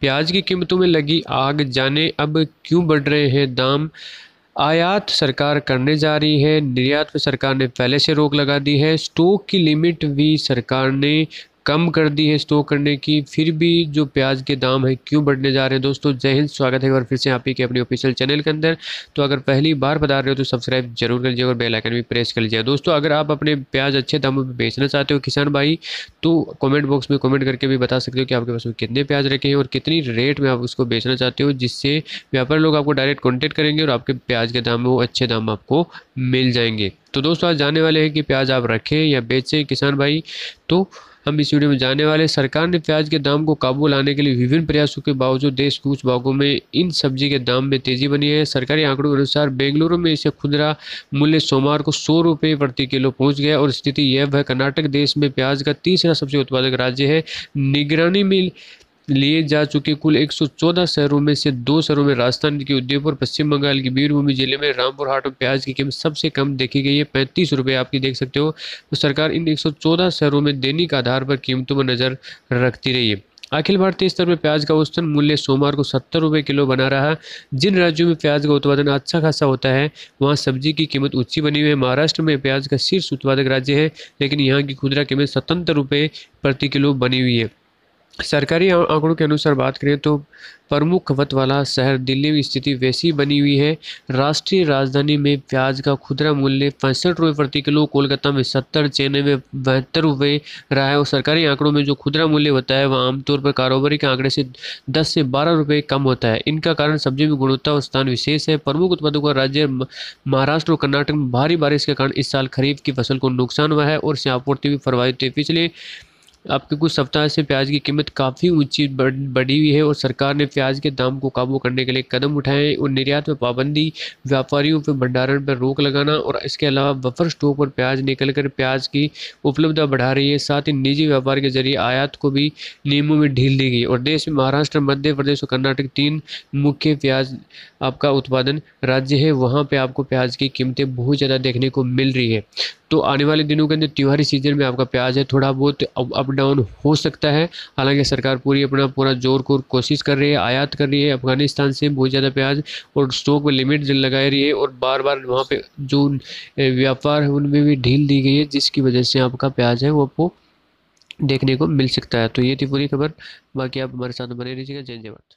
प्याज की कीमतों में लगी आग जाने अब क्यों बढ़ रहे हैं दाम आयात सरकार करने जा रही है निर्यात पर सरकार ने पहले से रोक लगा दी है स्टॉक की लिमिट भी सरकार ने कम कर दी है स्टॉक करने की फिर भी जो प्याज के दाम है क्यों बढ़ने जा रहे हैं दोस्तों जय हिंद स्वागत है एक बार फिर से आप ही के अपने ऑफिशियल चैनल के अंदर तो अगर पहली बार बता रहे हो तो सब्सक्राइब जरूर कर लीजिए और बेल आइकन भी प्रेस कर लीजिए दोस्तों अगर आप अपने प्याज अच्छे दामों पर बेचना चाहते हो किसान भाई तो कॉमेंट बॉक्स में कॉमेंट करके भी बता सकते हो कि आपके पास में कितने प्याज रखे हैं और कितनी रेट में आप उसको बेचना चाहते हो जिससे व्यापार लोग आपको डायरेक्ट कॉन्टेक्ट करेंगे और आपके प्याज के दाम वो अच्छे दाम आपको मिल जाएंगे तो दोस्तों आज जाने वाले हैं कि प्याज आप रखें या बेचें किसान भाई तो हम इस वीडियो में जाने वाले सरकार ने प्याज के दाम को काबू लाने के लिए विभिन्न प्रयासों के बावजूद देश के कुछ भागों में इन सब्जी के दाम में तेजी बनी है सरकारी आंकड़ों के अनुसार बेंगलुरु में इसे खुदरा मूल्य सोमवार को सौ रुपये प्रति किलो पहुंच गया और स्थिति यह वह कर्नाटक देश में प्याज का तीसरा सबसे उत्पादक राज्य है निगरानी मिल लिए जा चुके कुल 114 शहरों में से दो शहरों में राजस्थान के उदयपुर पश्चिम बंगाल की बीरभूमि जिले में रामपुर हाट में प्याज की कीमत सबसे कम देखी गई है पैंतीस रुपये आपकी देख सकते हो तो सरकार इन 114 शहरों में दैनिक आधार पर कीमतों पर नज़र रखती रही है अखिल भारतीय स्तर में प्याज का औसतन मूल्य सोमवार को सत्तर रुपये किलो बना रहा जिन राज्यों में प्याज का उत्पादन अच्छा खासा होता है वहाँ सब्जी की कीमत ऊंची बनी हुई है महाराष्ट्र में प्याज का शीर्ष उत्पादक राज्य है लेकिन यहाँ की खुदरा कीमत सतहत्तर रुपये प्रति किलो बनी हुई है सरकारी आंकड़ों के अनुसार बात करें तो प्रमुख खपत वाला शहर दिल्ली में स्थिति वैसी बनी हुई है राष्ट्रीय राजधानी में प्याज का खुदरा मूल्य पैंसठ रुपये प्रति किलो कोलकाता में सत्तर चेन्नई में बहत्तर रुपये रहा है और सरकारी आंकड़ों में जो खुदरा मूल्य होता है वह आमतौर पर कारोबारी के आंकड़े से दस से बारह रुपये कम होता है इनका कारण सब्जी में गुणवत्ता और स्थान विशेष है प्रमुख उत्पादों का राज्य महाराष्ट्र और कर्नाटक में भारी बारिश के कारण इस साल खरीफ की फसल को नुकसान हुआ है और इससे आपूर्ति भी प्रभावित है पिछले आपके कुछ सप्ताह से प्याज की कीमत काफ़ी ऊंची बढ़ी हुई है और सरकार ने प्याज के दाम को काबू करने के लिए कदम उठाए और निर्यात पर पाबंदी व्यापारियों पर भंडारण पर रोक लगाना और इसके अलावा बफर स्टॉक पर प्याज निकल कर प्याज की उपलब्धता बढ़ा रही है साथ ही निजी व्यापार के जरिए आयात को भी नियमों में ढील दी गई और देश में महाराष्ट्र मध्य प्रदेश और कर्नाटक तीन मुख्य प्याज आपका उत्पादन राज्य है वहाँ पर आपको प्याज की कीमतें बहुत ज़्यादा देखने को मिल रही है तो आने वाले दिनों के अंदर त्यौहारी सीजन में आपका प्याज है थोड़ा बहुत अब डाउन हो सकता है हालांकि सरकार पूरी अपना पूरा जोर कोर कोशिश कर रही है आयात कर रही है अफगानिस्तान से बहुत ज़्यादा प्याज और स्टॉक में लिमिट लगाई रही है और बार बार वहाँ पे जो व्यापार है उनमें भी ढील दी गई है जिसकी वजह से आपका प्याज है वो आपको देखने को मिल सकता है तो ये थी पूरी खबर बाकी आप हमारे साथ बने रहिएगा जय जय भारत